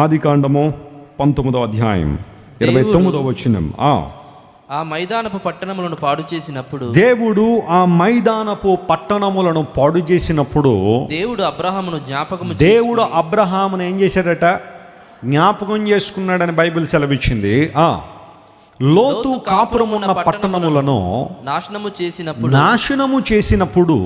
ఆది కాండము పంతొమ్మిదో అధ్యాయం ఇరవై తొమ్మిదో వచ్చిన ఆ ఆ మైదానపు పట్టణములను పాడు చేసినప్పుడు దేవుడు ఆ మైదానపు పట్టణములను పాడు చేసినప్పుడు దేవుడు అబ్రహామును జ్ఞాపకం దేవుడు అబ్రహామును ఏం చేశాడట జ్ఞాపకం చేసుకున్నాడని బైబిల్ సెలవిచ్చింది ఆ లోతు కాపురమున్న పట్టణములను నాశనము చేసినప్పుడు నాశనము చేసినప్పుడు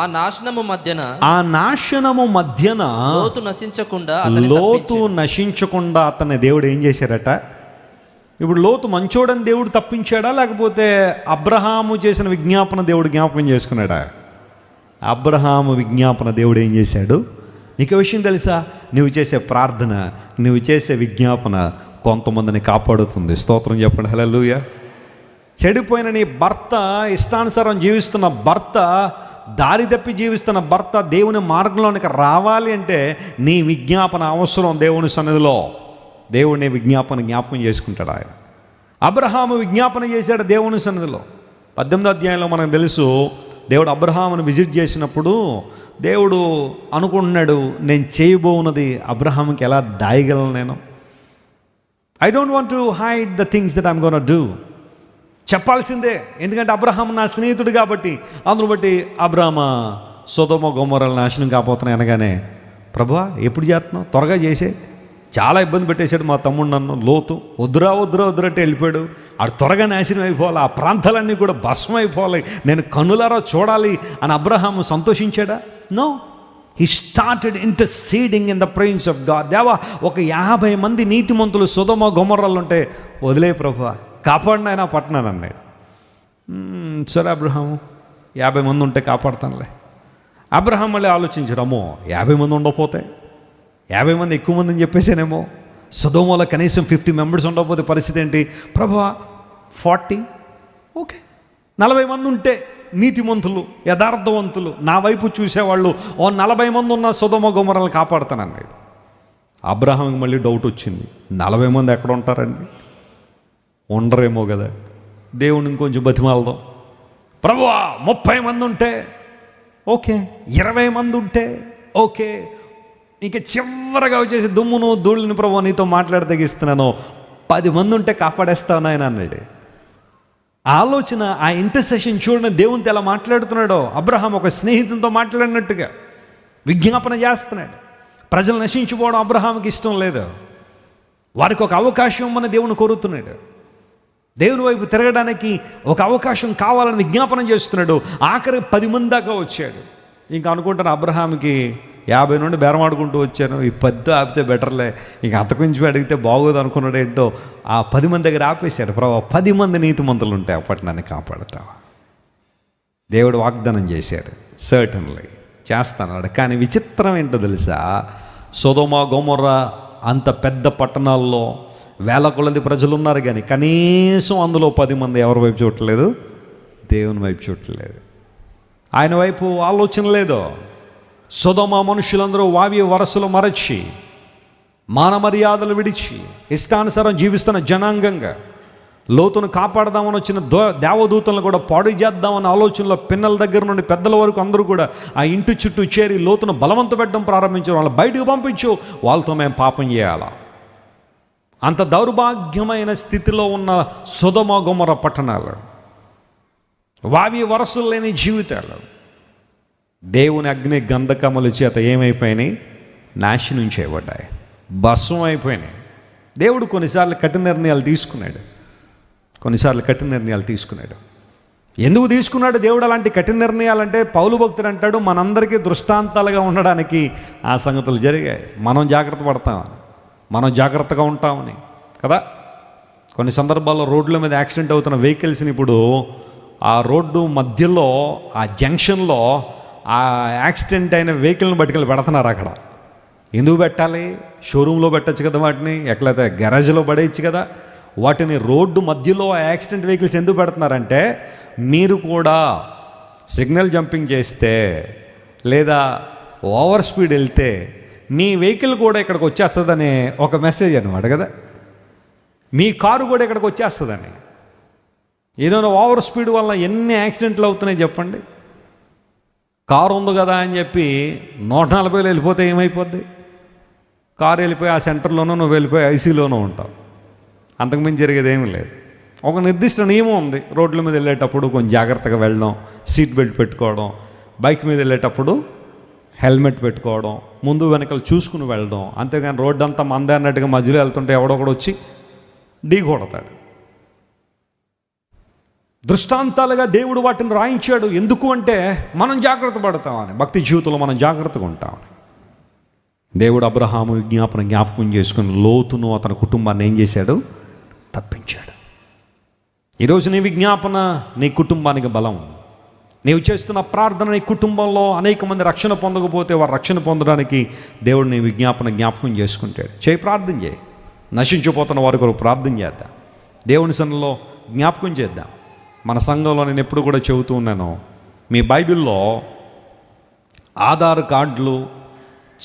ఆ నాశనము మధ్యన ఆ నాశనము మధ్యన లోతు నశించకుండా లోతు నశించకుండా అతని దేవుడు ఏం చేశారట ఇప్పుడు లోతు మంచోడని దేవుడు తప్పించాడా లేకపోతే అబ్రహాము చేసిన విజ్ఞాపన దేవుడు జ్ఞాపకం చేసుకున్నాడా అబ్రహాము విజ్ఞాపన దేవుడు ఏం చేశాడు నీకు విషయం తెలుసా నువ్వు చేసే ప్రార్థన నువ్వు చేసే విజ్ఞాపన కొంతమందిని కాపాడుతుంది స్తోత్రం చెప్పండి హలో చెడిపోయిన నీ భర్త ఇష్టానుసారం జీవిస్తున్న భర్త దారి తప్పి జీవిస్తున్న భర్త దేవుని మార్గంలోనికి రావాలి అంటే నీ విజ్ఞాపన అవసరం దేవుని సన్నిధిలో దేవుడిని విజ్ఞాపన జ్ఞాపకం చేసుకుంటాడు ఆయన అబ్రహాము విజ్ఞాపన చేశాడు దేవుని సన్నిధిలో పద్దెనిమిదో అధ్యాయంలో మనకు తెలుసు దేవుడు అబ్రహామును విజిట్ చేసినప్పుడు దేవుడు అనుకుంటున్నాడు నేను చేయబోనది అబ్రహాంకి ఎలా దాయగలను నేను I don't want to hide the things that I'm gonna do చెప్పాల్సిందే ఎందుకంటే అబ్రహాం నా స్నేహితుడు కాబట్టి అందును బట్టి అబ్రహ్మ సుధమ గుమ్మరలు నాశనం కాపోతున్నాయి అనగానే ప్రభా ఎప్పుడు చేస్తున్నావు త్వరగా చేసే చాలా ఇబ్బంది పెట్టేశాడు మా తమ్ముడు నన్ను లోతు వద్దురా వద్దురా వద్దురంటే వెళ్ళిపోయాడు ఆడు త్వరగా నాశనం అయిపోవాలి ఆ ప్రాంతాలన్నీ కూడా భస్మం అయిపోవాలి నేను కనులారా చూడాలి అని అబ్రహాము సంతోషించాడా no he started interceding in the presence of God దేవా ఒక యాభై మంది నీతిమంతులు సుధమ గుమర్రాలు ఉంటే వదిలే ప్రభా కాపాడినైనా ఆయన పట్టణాన్ని అన్నాడు సరే అబ్రహాము యాభై మంది ఉంటే కాపాడతానులే అబ్రహాం మళ్ళీ ఆలోచించాడు అమ్మో యాభై మంది ఉండకపోతే యాభై మంది ఎక్కువ మంది అని చెప్పేసానేమో సుధోమోలో కనీసం ఫిఫ్టీ మెంబర్స్ ఉండకపోతే పరిస్థితి ఏంటి ప్రభా ఫార్టీ ఓకే నలభై మంది ఉంటే నీతిమంతులు యథార్థవంతులు నా వైపు చూసేవాళ్ళు ఓ నలభై మంది ఉన్న సుధమ గుమరాలు కాపాడుతానన్నాడు అబ్రహాంకి మళ్ళీ డౌట్ వచ్చింది నలభై మంది ఎక్కడ ఉంటారండి ఉండరేమో కదా దేవుని ఇంకొంచెం బతిమాలదాం ప్రభువా ముప్పై మంది ఉంటే ఓకే ఇరవై మంది ఉంటే ఓకే ఇంక చివరగా వచ్చేసి దుమ్మును ధూళిని ప్రభు నీతో మాట్లాడి తగ్గిస్తున్నాను పది మంది ఉంటే కాపాడేస్తాను ఆయన అన్నాడు ఆలోచన ఆ ఇంటర్సెషన్ చూడని దేవునితో ఎలా మాట్లాడుతున్నాడో అబ్రహాం ఒక స్నేహితునితో మాట్లాడినట్టుగా విజ్ఞాపన చేస్తున్నాడు ప్రజలు నశించిపోవడం అబ్రహాంకి ఇష్టం లేదు వారికి ఒక అవకాశం మన దేవుని కోరుతున్నాడు దేవుని వైపు తిరగడానికి ఒక అవకాశం కావాలని విజ్ఞాపనం చేస్తున్నాడు ఆఖరి పది మంది దాకా వచ్చాడు ఇంకా అనుకుంటాను అబ్రహాంకి యాభై నుండి బేరమాడుకుంటూ వచ్చాను ఈ పెద్ద ఆపితే బెటర్లే ఇంక అంతకుంచి అడిగితే బాగోదు అనుకున్నాడు ఏంటో ఆ పది మంది దగ్గర ఆపేశాడు ప్రభా పది మంది నీతి మంతులు ఉంటాయి అప్పటి నన్ను కాపాడుతావా దేవుడు వాగ్దానం చేశాడు సర్టన్లీ చేస్తానన్నాడు కానీ విచిత్రం ఏంటో తెలుసా సోదోమ గోమొర్ర అంత పెద్ద పట్టణాల్లో వేల కొలది ప్రజలు ఉన్నారు కానీ కనీసం అందులో పది మంది ఎవరి వైపు చూడట్లేదు దేవుని వైపు చూడట్లేదు ఆయన వైపు ఆలోచన లేదో సుధమ మనుషులందరూ వావి వరసలు మరచి మానమర్యాదలు విడిచి ఇష్టానుసారం జీవిస్తున్న జనాంగంగా లోతును కాపాడదామని వచ్చిన దో దేవదూతలను కూడా పాడు చేద్దామన్న ఆలోచనలో పిన్నల దగ్గర నుండి పెద్దల వరకు అందరూ కూడా ఆ ఇంటి చుట్టూ చేరి లోతును బలవంతపెట్టడం పెట్టడం ప్రారంభించారు వాళ్ళు బయటకు పంపించు వాళ్ళతో మేము పాపం చేయాలా అంత దౌర్భాగ్యమైన స్థితిలో ఉన్న సుధమ గుమర పట్టణాలు వావి వరసలు లేని జీవితాలు దేవుని అగ్ని గంధకములు చేత ఏమైపోయినాయి నాశనం చేయబడ్డాయి భస్మం అయిపోయినాయి దేవుడు కొన్నిసార్లు కఠిన నిర్ణయాలు తీసుకున్నాడు కొన్నిసార్లు కఠిన నిర్ణయాలు తీసుకున్నాడు ఎందుకు తీసుకున్నాడు దేవుడు అలాంటి కఠిన నిర్ణయాలంటే పౌలు భక్తుడు అంటాడు మనందరికీ దృష్టాంతాలుగా ఉండడానికి ఆ సంగతులు జరిగాయి మనం జాగ్రత్త పడతామని మనం జాగ్రత్తగా ఉంటామని కదా కొన్ని సందర్భాల్లో రోడ్ల మీద యాక్సిడెంట్ అవుతున్న వెహికల్స్ని ఇప్పుడు ఆ రోడ్డు మధ్యలో ఆ జంక్షన్లో ఆ యాక్సిడెంట్ అయిన వెహికల్ని బట్టుకెళ్ళి పెడుతున్నారు అక్కడ ఎందుకు పెట్టాలి షోరూంలో పెట్టచ్చు కదా వాటిని ఎక్కడైతే గ్యారేజ్లో పడేయచ్చు కదా వాటిని రోడ్డు మధ్యలో ఆ యాక్సిడెంట్ వెహికల్స్ ఎందుకు పెడుతున్నారంటే మీరు కూడా సిగ్నల్ జంపింగ్ చేస్తే లేదా ఓవర్ స్పీడ్ వెళ్తే మీ వెహికల్ కూడా ఇక్కడికి వచ్చేస్తుందనే ఒక మెసేజ్ అనమాట కదా మీ కారు కూడా ఇక్కడికి వచ్చేస్తుందని ఏదైనా ఓవర్ స్పీడ్ వల్ల ఎన్ని యాక్సిడెంట్లు అవుతున్నాయి చెప్పండి కారు ఉంది కదా అని చెప్పి నూట వేలు వెళ్ళిపోతే ఏమైపోద్ది కారు వెళ్ళిపోయి ఆ సెంటర్లోనూ నువ్వు వెళ్ళిపోయి ఐసీలోనూ ఉంటావు అంతకుమించి జరిగేది ఏమీ లేదు ఒక నిర్దిష్ట నియమం ఉంది రోడ్ల మీద వెళ్ళేటప్పుడు కొంచెం జాగ్రత్తగా వెళ్ళడం సీట్ బెల్ట్ పెట్టుకోవడం బైక్ మీద వెళ్ళేటప్పుడు హెల్మెట్ పెట్టుకోవడం ముందు వెనకలు చూసుకుని వెళ్ళడం అంతేగాని రోడ్డు అంతా అన్నట్టుగా మధ్యలో వెళ్తుంటే ఎవడొకడు వచ్చి ఢీ కొడతాడు దృష్టాంతాలుగా దేవుడు వాటిని రాయించాడు ఎందుకు అంటే మనం జాగ్రత్త పడతామని భక్తి జీవితంలో మనం జాగ్రత్తగా ఉంటామని దేవుడు అబ్రహాము విజ్ఞాపన జ్ఞాపకం చేసుకుని లోతును అతని కుటుంబాన్ని ఏం చేశాడు తప్పించాడు ఈరోజు నీ విజ్ఞాపన నీ కుటుంబానికి బలం నీవు చేస్తున్న ప్రార్థన నీ కుటుంబంలో అనేక మంది రక్షణ పొందకపోతే వారు రక్షణ పొందడానికి దేవుడు నీ విజ్ఞాపన జ్ఞాపకం చేసుకుంటాడు చేయి ప్రార్థన చేయి నశించిపోతున్న వారి కొరకు ప్రార్థన చేద్దాం దేవుని సన్నిలో జ్ఞాపకం చేద్దాం మన సంఘంలో నేను ఎప్పుడు కూడా చెబుతూ ఉన్నాను మీ బైబిల్లో ఆధార్ కార్డులు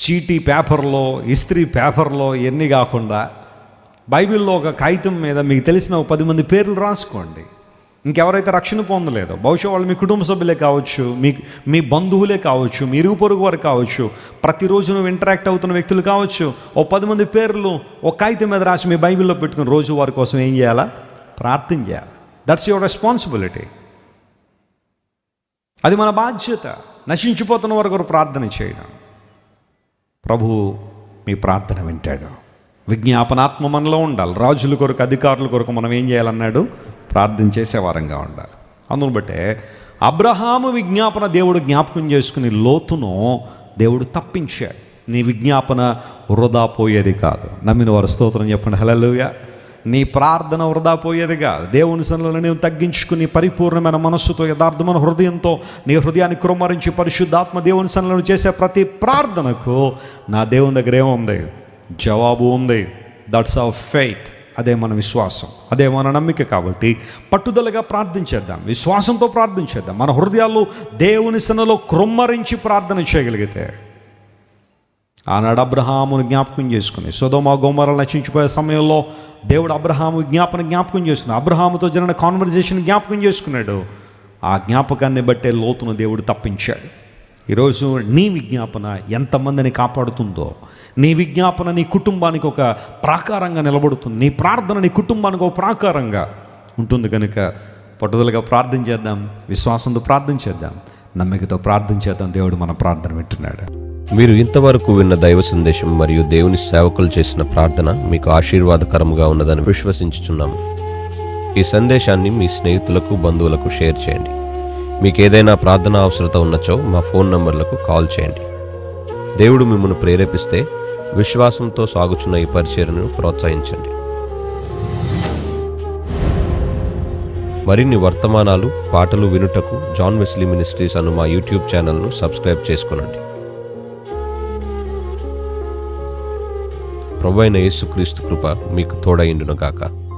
చీటీ పేపర్లో ఇస్త్రీ పేపర్లో ఎన్ని కాకుండా బైబిల్లో ఒక కాగితం మీద మీకు తెలిసిన పది మంది పేర్లు రాసుకోండి ఇంకెవరైతే రక్షణ పొందలేదో బహుశా వాళ్ళు మీ కుటుంబ సభ్యులే కావచ్చు మీ మీ బంధువులే కావచ్చు మీ ఇరుగు పొరుగు వారు కావచ్చు ప్రతిరోజు నువ్వు ఇంటరాక్ట్ అవుతున్న వ్యక్తులు కావచ్చు ఓ పది మంది పేర్లు ఒక కాగితం మీద రాసి మీ బైబిల్లో పెట్టుకుని రోజు వారి కోసం ఏం చేయాలా ప్రార్థన చేయాలి దట్స్ యువర్ రెస్పాన్సిబిలిటీ అది మన బాధ్యత నశించిపోతున్న వారి కొరకు ప్రార్థన చేయడం ప్రభు మీ ప్రార్థన వింటాడు విజ్ఞాపనాత్మ మనలో ఉండాలి రాజుల కొరకు అధికారుల కొరకు మనం ఏం చేయాలన్నాడు ప్రార్థన చేసేవారంగా ఉండాలి అందును బట్టే అబ్రహాము విజ్ఞాపన దేవుడు జ్ఞాపకం చేసుకుని లోతును దేవుడు తప్పించాడు నీ విజ్ఞాపన వృధా పోయేది కాదు నమ్మిన వారు స్తోత్రం చెప్పండి హలలుగా నీ ప్రార్థన వృధా పోయేది కాదు దేవుని సన్నిలో నేను తగ్గించుకుని పరిపూర్ణమైన మనస్సుతో యథార్థమైన హృదయంతో నీ హృదయాన్ని కుమ్మరించి పరిశుద్ధాత్మ దేవుని సన్నిలో చేసే ప్రతి ప్రార్థనకు నా దేవుని దగ్గర ఏముంది జవాబు ఉంది దట్స్ అవర్ ఫెయిత్ అదే మన విశ్వాసం అదే మన నమ్మిక కాబట్టి పట్టుదలగా ప్రార్థించేద్దాం విశ్వాసంతో ప్రార్థించేద్దాం మన హృదయాల్లో దేవుని సనలో క్రొమ్మరించి ప్రార్థన చేయగలిగితే ఆనాడు అబ్రహామును జ్ఞాపకం చేసుకుని సుధోమ గోమరాలు నశించిపోయే సమయంలో దేవుడు అబ్రహాము జ్ఞాపన జ్ఞాపకం చేసుకుని అబ్రహాముతో జరిగిన కాన్వర్జేషన్ జ్ఞాపకం చేసుకున్నాడు ఆ జ్ఞాపకాన్ని బట్టే లోతును దేవుడు తప్పించాడు ఈరోజు నీ విజ్ఞాపన ఎంతమందిని కాపాడుతుందో నీ విజ్ఞాపన నీ కుటుంబానికి ఒక ప్రాకారంగా నిలబడుతుంది నీ ప్రార్థన నీ కుటుంబానికి ఒక ప్రాకారంగా ఉంటుంది కనుక పట్టుదలగా ప్రార్థన చేద్దాం విశ్వాసంతో ప్రార్థన చేద్దాం నమ్మికతో ప్రార్థన చేద్దాం దేవుడు మన ప్రార్థన వింటున్నాడు మీరు ఇంతవరకు విన్న దైవ సందేశం మరియు దేవుని సేవకులు చేసిన ప్రార్థన మీకు ఆశీర్వాదకరంగా ఉన్నదని విశ్వసించుచున్నాము ఈ సందేశాన్ని మీ స్నేహితులకు బంధువులకు షేర్ చేయండి మీకు ఏదైనా ప్రార్థన అవసరత ఉన్నచో మా ఫోన్ నంబర్లకు కాల్ చేయండి దేవుడు మిమ్మల్ని ప్రేరేపిస్తే విశ్వాసంతో సాగుచున్న ఈ పరిచయను ప్రోత్సహించండి మరిన్ని వర్తమానాలు పాటలు వినుటకు జాన్ వెస్లీ మినిస్ట్రీస్ అను మా యూట్యూబ్ ఛానల్ను సబ్స్క్రైబ్ చేసుకునండి ప్రభైన యేసుక్రీస్తు కృప మీకు తోడైండునుగాక